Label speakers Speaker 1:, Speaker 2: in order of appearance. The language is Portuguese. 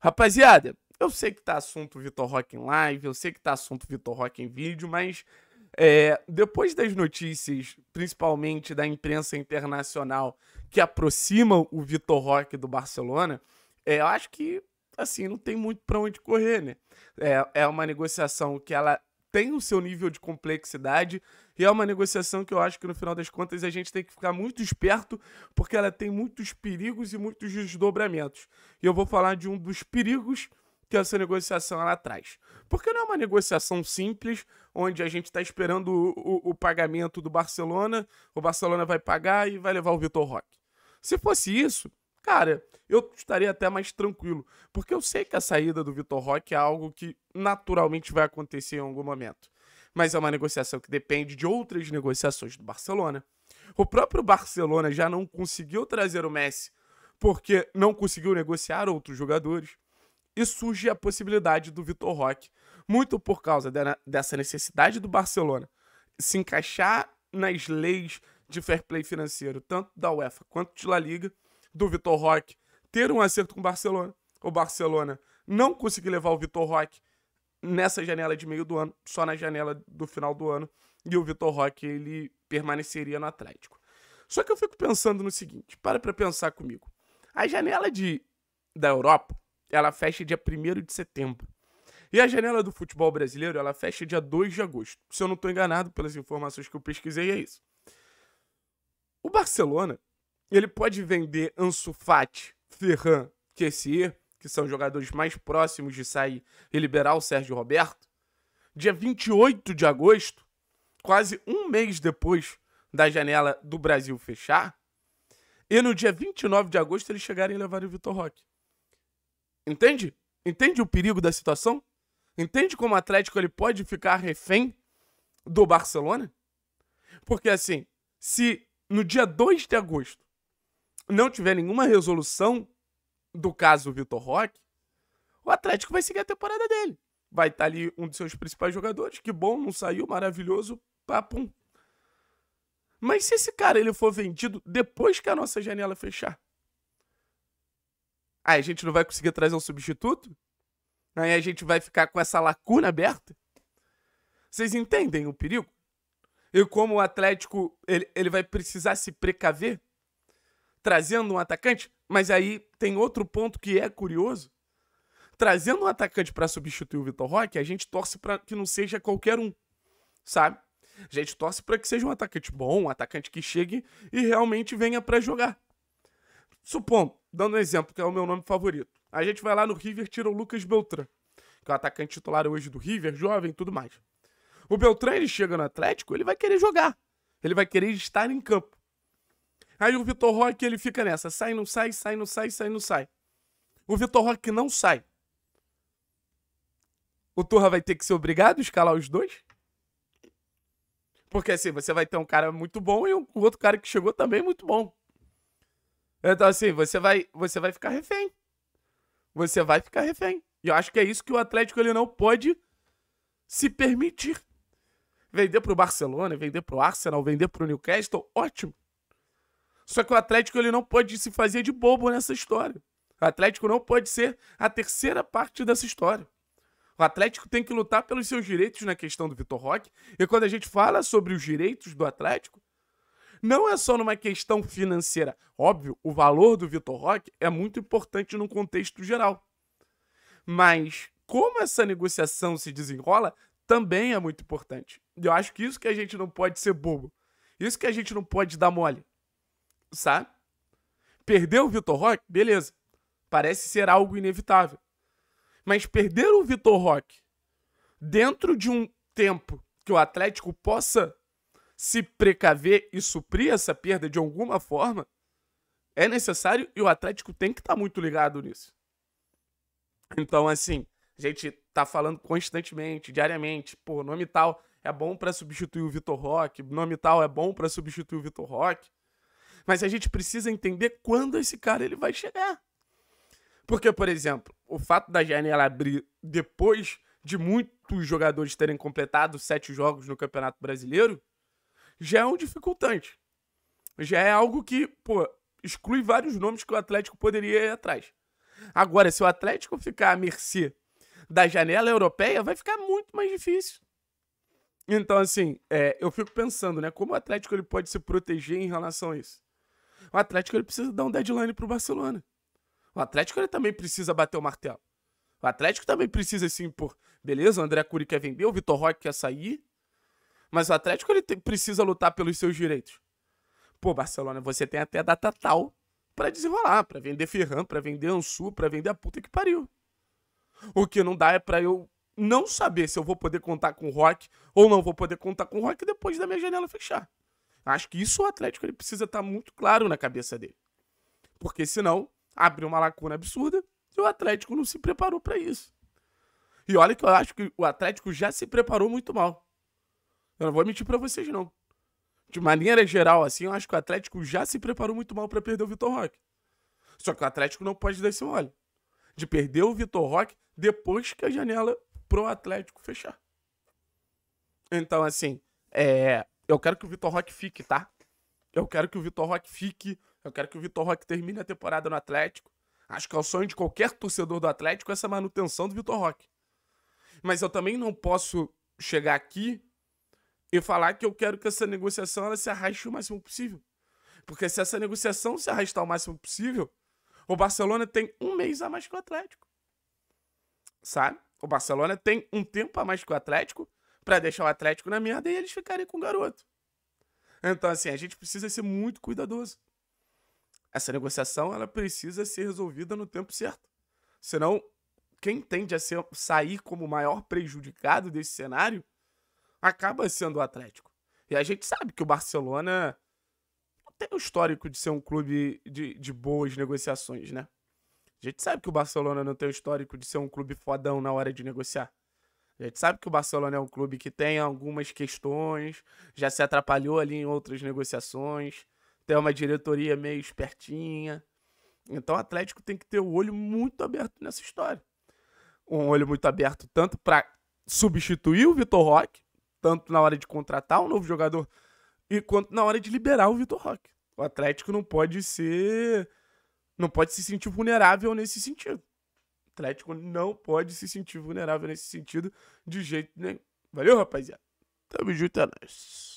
Speaker 1: Rapaziada, eu sei que tá assunto Vitor Rock em live, eu sei que tá assunto Vitor Rock em vídeo, mas é, depois das notícias, principalmente da imprensa internacional, que aproximam o Vitor Rock do Barcelona, é, eu acho que assim não tem muito para onde correr, né? É, é uma negociação que ela tem o seu nível de complexidade e é uma negociação que eu acho que no final das contas a gente tem que ficar muito esperto porque ela tem muitos perigos e muitos desdobramentos. E eu vou falar de um dos perigos que essa negociação ela traz. Porque não é uma negociação simples, onde a gente está esperando o, o, o, pagamento do Barcelona, o Barcelona vai pagar e vai levar o Vitor Roque. Se fosse isso, cara, eu estaria até mais tranquilo. Porque eu sei que a saída do Vitor Roque é algo que naturalmente vai acontecer em algum momento. Mas é uma negociação que depende de outras negociações do Barcelona. O próprio Barcelona já não conseguiu trazer o Messi porque não conseguiu negociar outros jogadores. E surge a possibilidade do Vitor Roque, muito por causa dessa necessidade do Barcelona se encaixar nas leis de fair play financeiro, tanto da UEFA quanto de La Liga, do Vitor Roque ter um acerto com o Barcelona. O Barcelona não conseguir levar o Vitor Roque nessa janela de meio do ano, só na janela do final do ano, e o Vitor Roque ele permaneceria no Atlético. Só que eu fico pensando no seguinte, para para pensar comigo. A janela de da Europa, ela fecha dia 1 de setembro. E a janela do futebol brasileiro, ela fecha dia 2 de agosto. Se eu não estou enganado pelas informações que eu pesquisei, é isso. O Barcelona, ele pode vender Ansu Fati Ferran, Kessier, que são jogadores mais próximos de sair e liberar o Sérgio Roberto. Dia 28 de agosto, quase um mês depois da janela do Brasil fechar, e no dia 29 de agosto eles chegarem e levarem o Vitor Roque. Entende? Entende o perigo da situação? Entende como o Atlético ele pode ficar refém do Barcelona? Porque assim, se no dia 2 de agosto não tiver nenhuma resolução do caso Vitor Roque, o Atlético vai seguir a temporada dele. Vai estar tá ali um dos seus principais jogadores, que bom, não saiu, maravilhoso, papum. Mas se esse cara ele for vendido depois que a nossa janela fechar, aí a gente não vai conseguir trazer um substituto? Aí a gente vai ficar com essa lacuna aberta? Vocês entendem o perigo? E como o Atlético ele, ele vai precisar se precaver trazendo um atacante, mas aí tem outro ponto que é curioso. Trazendo um atacante para substituir o Vitor Roque, a gente torce para que não seja qualquer um, sabe? A gente torce para que seja um atacante bom, um atacante que chegue e realmente venha para jogar. Supondo, dando um exemplo, que é o meu nome favorito. A gente vai lá no River, tira o Lucas Beltran, que é o atacante titular hoje do River, jovem e tudo mais. O Beltran, ele chega no Atlético, ele vai querer jogar. Ele vai querer estar em campo. Aí o Vitor Roque, ele fica nessa. Sai, não sai, sai, não sai, sai, não sai. O Vitor Roque não sai. O Turra vai ter que ser obrigado a escalar os dois? Porque assim, você vai ter um cara muito bom e um outro cara que chegou também muito bom. Então assim, você vai, você vai ficar refém. Você vai ficar refém. E eu acho que é isso que o Atlético ele não pode se permitir. Vender pro Barcelona, vender pro Arsenal, vender pro Newcastle, ótimo. Só que o Atlético ele não pode se fazer de bobo nessa história. O Atlético não pode ser a terceira parte dessa história. O Atlético tem que lutar pelos seus direitos na questão do Vitor Roque. E quando a gente fala sobre os direitos do Atlético, não é só numa questão financeira. Óbvio, o valor do Vitor Roque é muito importante no contexto geral. Mas como essa negociação se desenrola também é muito importante. Eu acho que isso que a gente não pode ser bobo. Isso que a gente não pode dar mole sabe? Perder o Vitor Roque, beleza. Parece ser algo inevitável. Mas perder o Vitor Roque dentro de um tempo que o Atlético possa se precaver e suprir essa perda de alguma forma, é necessário e o Atlético tem que estar tá muito ligado nisso. Então, assim, a gente tá falando constantemente, diariamente, pô, nome tal é bom para substituir o Vitor Roque, nome tal é bom para substituir o Vitor Roque. Mas a gente precisa entender quando esse cara ele vai chegar. Porque, por exemplo, o fato da janela abrir depois de muitos jogadores terem completado sete jogos no Campeonato Brasileiro já é um dificultante. Já é algo que, pô, exclui vários nomes que o Atlético poderia ir atrás. Agora, se o Atlético ficar à mercê da janela europeia, vai ficar muito mais difícil. Então, assim, é, eu fico pensando, né? Como o Atlético ele pode se proteger em relação a isso? O Atlético ele precisa dar um deadline pro Barcelona. O Atlético ele também precisa bater o martelo. O Atlético também precisa assim, pô, Beleza, o André Cury quer vender, o Vitor Roque quer sair. Mas o Atlético ele precisa lutar pelos seus direitos. Pô, Barcelona, você tem até a data tal para desenrolar, para vender Ferran, para vender Ansu, para vender a puta que pariu. O que não dá é para eu não saber se eu vou poder contar com o Rock ou não vou poder contar com o Rock depois da minha janela fechar. Acho que isso o Atlético ele precisa estar tá muito claro na cabeça dele. Porque senão abriu uma lacuna absurda e o Atlético não se preparou para isso. E olha que eu acho que o Atlético já se preparou muito mal. Eu não vou mentir para vocês não. De maneira geral assim, eu acho que o Atlético já se preparou muito mal para perder o Vitor Roque. Só que o Atlético não pode dar esse mole de perder o Vitor Roque depois que a janela pro Atlético fechar. Então, assim, é, eu quero que o Vitor Roque fique, tá? Eu quero que o Vitor Roque fique. Eu quero que o Vitor Roque termine a temporada no Atlético. Acho que é o sonho de qualquer torcedor do Atlético essa manutenção do Vitor Roque. Mas eu também não posso chegar aqui e falar que eu quero que essa negociação ela se arraste o máximo possível. Porque se essa negociação se arrastar o máximo possível, o Barcelona tem um mês a mais que o Atlético. Sabe? O Barcelona tem um tempo a mais que o Atlético para deixar o Atlético na merda e eles ficarem com o garoto. Então, assim, a gente precisa ser muito cuidadoso. Essa negociação, ela precisa ser resolvida no tempo certo. Senão, quem tende a ser, sair como o maior prejudicado desse cenário acaba sendo o Atlético. E a gente sabe que o Barcelona tem o histórico de ser um clube de, de boas negociações, né? A gente sabe que o Barcelona não tem o histórico de ser um clube fodão na hora de negociar. A gente sabe que o Barcelona é um clube que tem algumas questões, já se atrapalhou ali em outras negociações, tem uma diretoria meio espertinha. Então o Atlético tem que ter o olho muito aberto nessa história. Um olho muito aberto tanto para substituir o Vitor Roque, tanto na hora de contratar um novo jogador, e quanto na hora de liberar o Vitor Roque. O Atlético não pode ser. não pode se sentir vulnerável nesse sentido. Atlético não pode se sentir vulnerável nesse sentido de jeito nenhum. Valeu, rapaziada. Tamo junto, é nóis.